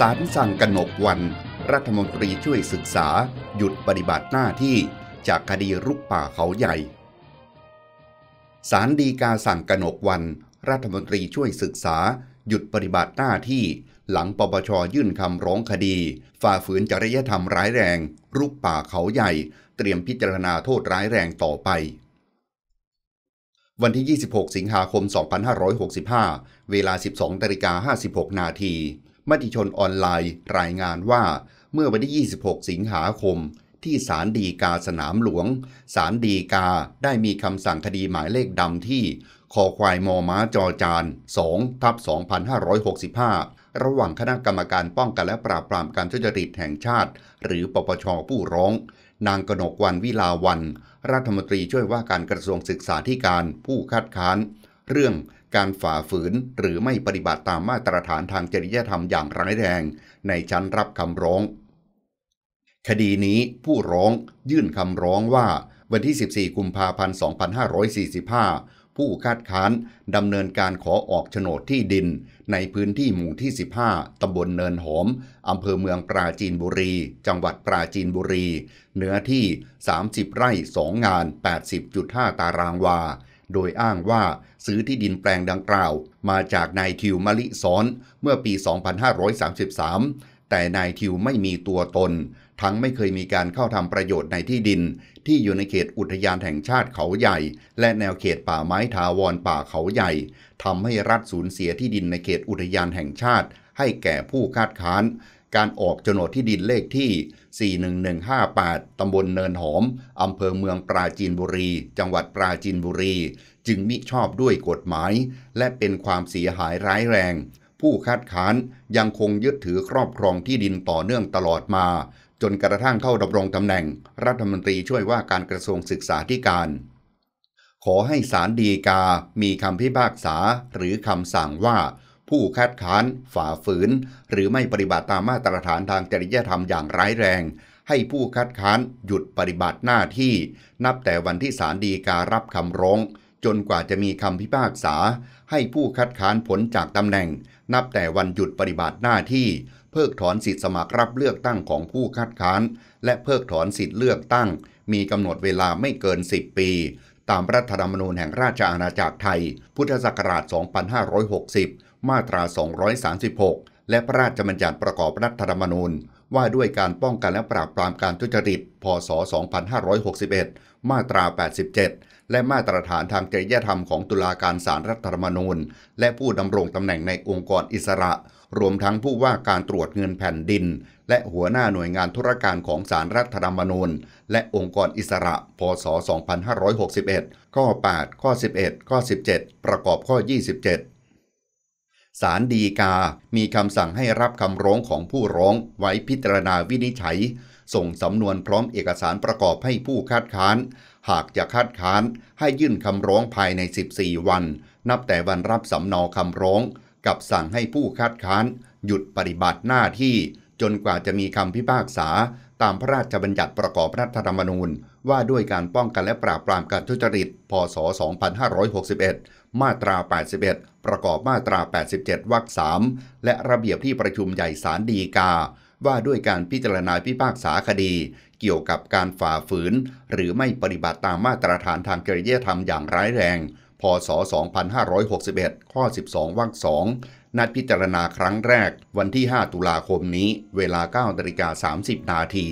สารสั่งกนกวันรัฐมนตรีช่วยศึกษาหยุดปฏิบัติหน้าที่จากคดีรุกป่าเขาใหญ่สารดีกาสั่งกนกวันรัฐมนตรีช่วยศึกษาหยุดปฏิบัติหน้าที่หลังปปชยื่นคำร้องคดีฝ่าฝืนจริยธรรมร้ายแรงรุกป่าเขาใหญ่ เตรียมพิจารณาโทษร้ายแรงต่อไป วันที่ 26 สิงหาคม 2565 เวลา 12นาิกา56 นาทีมติชนออนไลน์ รายงานว่าเมื่อวันที่ 26 สิงหาคม ที่ศาลดีกาสนามหลวงศาลดีกาได้มีคำสั่งคดีหมายเลขดำที่คอควายมอม้าจอจาน2ทับ2565 ระหว่างคณะกรรมการป้องกันและปราบปรามการทุจริตแห่งชาติ หรือปปชผู้ร้อง นางกนกวันวิลาวัน รัฐมนตรีช่วยว่าการกระทรวงศึกษาธิการผู้คัดค้าน เรื่องการฝ่าฝืนหรือไม่ปฏิบัติตามมาตรฐานทางจริยธรรมอย่างร้ายแรงในชั้นรับคำร้อง คดีนี้ผู้ร้องยื่นคำร้องว่าวันที่ 14 กุมภาพันธ์ 2545 ผู้คัดค้านดำเนินการขอออกโฉนดที่ดินในพื้นที่หมู่ที่ 15 ตำบลเนินหอม อำเภอเมืองปราจีนบุรี จังหวัดปราจีนบุรี เนื้อที่ 30 ไร่ 2 งาน 80.5 ตารางวาโดยอ้างว่าซื้อที่ดินแปลงดังกล่าวมาจากนายทิวมาลิซ้อนเมื่อปี 2533 แต่นายทิวไม่มีตัวตน ทั้งไม่เคยมีการเข้าทำประโยชน์ในที่ดิน ที่อยู่ในเขตอุทยานแห่งชาติเขาใหญ่ และแนวเขตป่าไม้ทาวรป่าเขาใหญ่ทำให้รัฐสูญเสียที่ดินในเขตอุทยานแห่งชาติให้แก่ผู้คาดค้านการออกโฉนดที่ดินเลขที่ 41158 ตำบลเนินหอม อำเภอเมืองปราจีนบุรี จังหวัดปราจีนบุรี จึงมิชอบด้วยกฎหมาย และเป็นความเสียหายร้ายแรง ผู้คัดค้านยังคงยึดถือครอบครองที่ดินต่อเนื่องตลอดมา จนกระทั่งเข้าดำรงตำแหน่งรัฐมนตรีช่วยว่าการกระทรวงศึกษาธิการ ขอให้ศาลดีกา มีคำพิพากษาหรือคำสั่งว่าผู้คัดค้านฝ่าฝืน หรือไม่ปฏิบัติตามมาตรฐานทางจริยธรรมอย่างร้ายแรง ให้ผู้คัดค้านหยุดปฏิบัติหน้าที่ นับแต่วันที่ศาลฎีการรับคำร้องจนกว่าจะมีคำพิพากษา ให้ผู้คัดค้านผลจากตำแหน่ง นับแต่วันหยุดปฏิบัติหน้าที่เพิกถอนสิทธิสมัครรับเลือกตั้งของผู้คัดค้าน และเพิกถอนสิทธิเลือกตั้ง มีกำหนดเวลาไม่เกิน10ปีตามรัฐธรรมนูญแห่งราชอาณาจักรไทย พุทธศักราช 2560 มาตรา 236 และพระราชบัญญัติประกอบรัฐธรรมนูญว่าด้วยการป้องกันและปราบปรามการทุจริต พศ 2561 มาตรา 87 และมาตรฐานทางจริยธรรมของตุลาการศาลรัฐธรรมนูญและผู้ดำรงตำแหน่งในองค์กรอิสระรวมทั้งผู้ว่าการตรวจเงินแผ่นดิน และหัวหน้าหน่วยงานธุรการของสารรัฐธรรมนูญและองค์กรอิสระ พศ 2561 ข้อ 8 ข้อ 11 ข้อ 17 ประกอบข้อ 27 สารดีกา มีคำสั่งให้รับคำร้องของผู้ร้องไว้พิจารณาวินิจฉัย ส่งสำนวนพร้อมเอกสารประกอบให้ผู้คัดค้าน หากจะคัดค้านให้ยื่นคำร้องภายใน 14 วัน นับแต่วันรับสำเนาคำร้องกับสั่งให้ผู้คัดค้านหยุดปฏิบัติหน้าที่ จนกว่าจะมีคำพิพากษาตามพระราชบัญญัติประกอบรัฐธรรมนูญ ว่าด้วยการป้องกันและปราบปรามการทุจริตพศ 2561 มาตรา 81 ประกอบมาตรา 87 วรรค 3 และระเบียบที่ประชุมใหญ่ศาลฎีกา ว่าด้วยการพิจารณาพิพากษาคดี เกี่ยวกับการฝ่าฝืนหรือไม่ปฏิบัติตามมาตรฐานทางจริยธรรมอย่างร้ายแรงพศ 2561 ข้อ 12 วรรค 2 นัดพิจารณาครั้งแรกวันที่ 5 ตุลาคมนี้เวลา9นาฬิกา 30 นาที